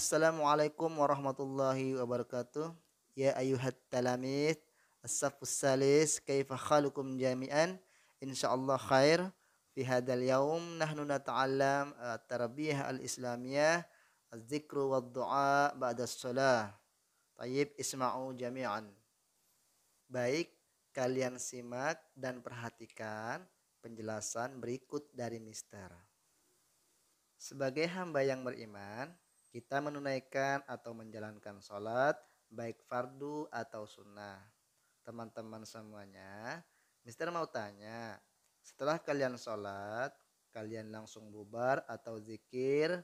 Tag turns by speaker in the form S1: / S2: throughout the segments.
S1: Assalamualaikum warahmatullahi wabarakatuh. Ya ayuhat talamit as-safus salis kaifa khalukum jami'an insyaallah khair fi hadzal yaum nahnu nata'allam at-tarbiyah uh, al-islamiyah az-zikru wad-du'a ba'da shalah Tayyib isma'u jami'an. Baik, kalian simak dan perhatikan penjelasan berikut dari Mister. Sebagai hamba yang beriman, kita menunaikan atau menjalankan sholat baik fardu atau sunnah. Teman-teman semuanya, Mister mau tanya, setelah kalian sholat, kalian langsung bubar atau zikir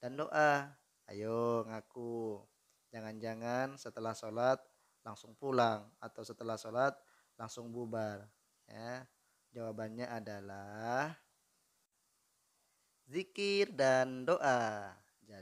S1: dan doa. Ayo ngaku. Jangan-jangan setelah sholat langsung pulang atau setelah sholat langsung bubar. Ya, jawabannya adalah zikir dan doa.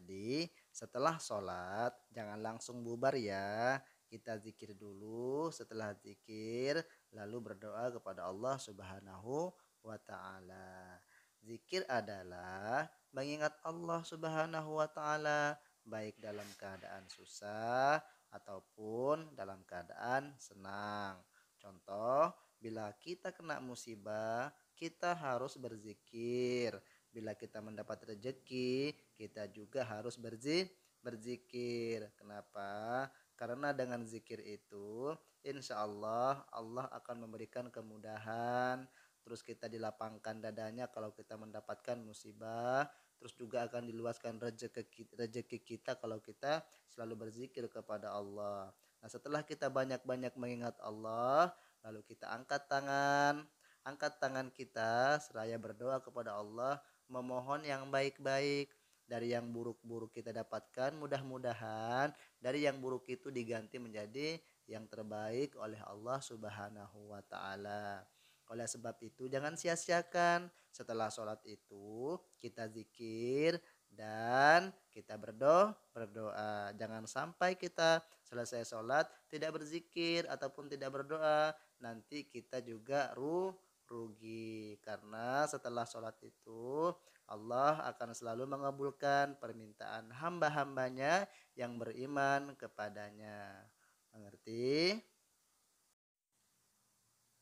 S1: Jadi setelah sholat jangan langsung bubar ya. Kita zikir dulu, setelah zikir lalu berdoa kepada Allah Subhanahu wa taala. Zikir adalah mengingat Allah Subhanahu wa taala baik dalam keadaan susah ataupun dalam keadaan senang. Contoh, bila kita kena musibah, kita harus berzikir Bila kita mendapat rezeki, kita juga harus berzi berzikir. Kenapa? Karena dengan zikir itu, insya Allah, Allah akan memberikan kemudahan. Terus kita dilapangkan dadanya kalau kita mendapatkan musibah. Terus juga akan diluaskan rezeki, rezeki kita kalau kita selalu berzikir kepada Allah. Nah setelah kita banyak-banyak mengingat Allah, lalu kita angkat tangan. Angkat tangan kita seraya berdoa kepada Allah memohon yang baik-baik dari yang buruk-buruk kita dapatkan mudah-mudahan dari yang buruk itu diganti menjadi yang terbaik oleh Allah Subhanahu wa taala. Oleh sebab itu jangan sia-siakan setelah sholat itu kita zikir dan kita berdoa berdoa jangan sampai kita selesai sholat tidak berzikir ataupun tidak berdoa nanti kita juga ruh rugi karena setelah sholat itu Allah akan selalu mengabulkan permintaan hamba-hambanya yang beriman kepadanya. Mengerti?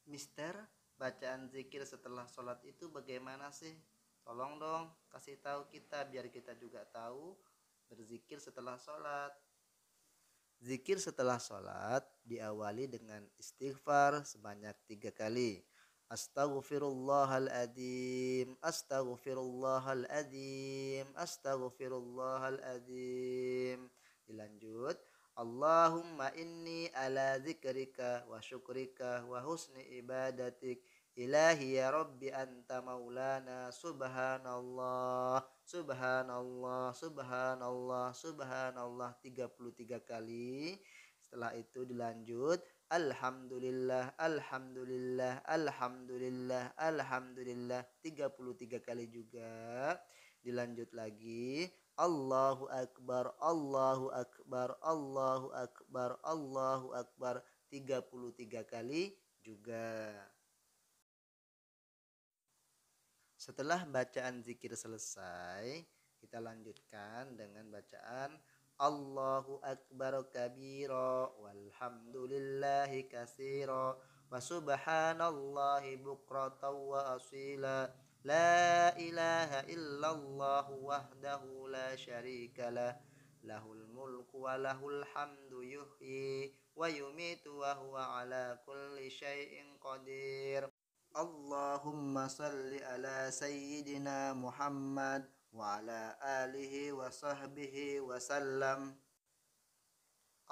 S1: Mister, bacaan zikir setelah sholat itu bagaimana sih? Tolong dong kasih tahu kita biar kita juga tahu berzikir setelah sholat. Zikir setelah sholat diawali dengan istighfar sebanyak tiga kali. Astaghfirullahal adzim Astaghfirullahal adzim Astaghfirullahal adzim Dilanjut Allahumma inni ala zikrika wa syukrika wa husni ibadatik Ilahi ya Rabbi anta maulana subhanallah subhanallah subhanallah subhanallah 33 kali setelah itu dilanjut Alhamdulillah, Alhamdulillah, Alhamdulillah, Alhamdulillah. 33 kali juga. Dilanjut lagi. Allahu Akbar, Allahu Akbar, Allahu Akbar, Allahu Akbar. 33 kali juga. Setelah bacaan zikir selesai, kita lanjutkan dengan bacaan الله أكبر كبيرا والحمد لله كثيرا وسبحان الله بكرة وأصيلا لا إله إلا الله وحده لا شريك له له الملك وله الحمد يحيي ويميت وهو على كل شيء قدير اللهم صل على سيدنا محمد وعلى آله وصحبه وسلم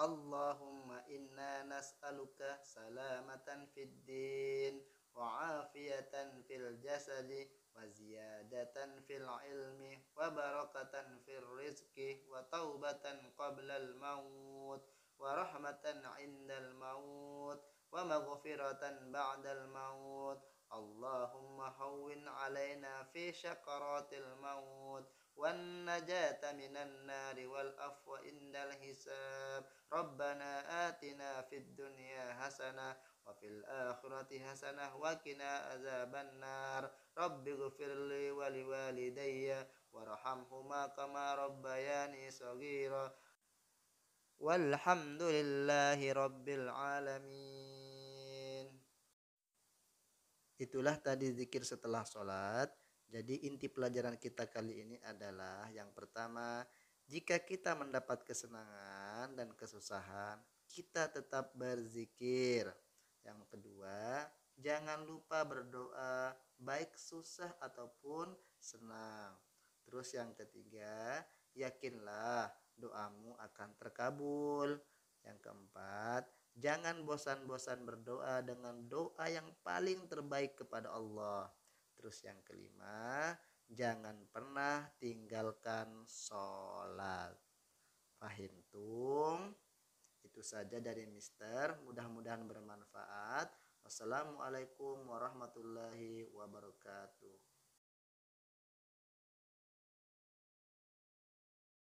S1: اللهم إنا نسألك سلامة في الدين وعافية في الجسد وزيادة في العلم وبركة في الرزق وتوبة قبل الموت ورحمة عند الموت ومغفرة بعد الموت اللهم هون علينا في شقرات الموت والنجاة من النار والأفو عند الحساب ربنا آتنا في الدنيا حسنة وفي الآخرة حسنة وقنا عذاب النار رب اغفر لي ولوالدي وارحمهما كما ربياني صغيرا والحمد لله رب العالمين Itulah tadi zikir setelah sholat. Jadi inti pelajaran kita kali ini adalah yang pertama, jika kita mendapat kesenangan dan kesusahan, kita tetap berzikir. Yang kedua, jangan lupa berdoa baik susah ataupun senang. Terus yang ketiga, yakinlah doamu akan terkabul. Yang keempat, Jangan bosan-bosan berdoa dengan doa yang paling terbaik kepada Allah. Terus yang kelima, jangan pernah tinggalkan sholat. Fahim tung. Itu saja dari Mister. Mudah-mudahan bermanfaat. Wassalamualaikum warahmatullahi wabarakatuh.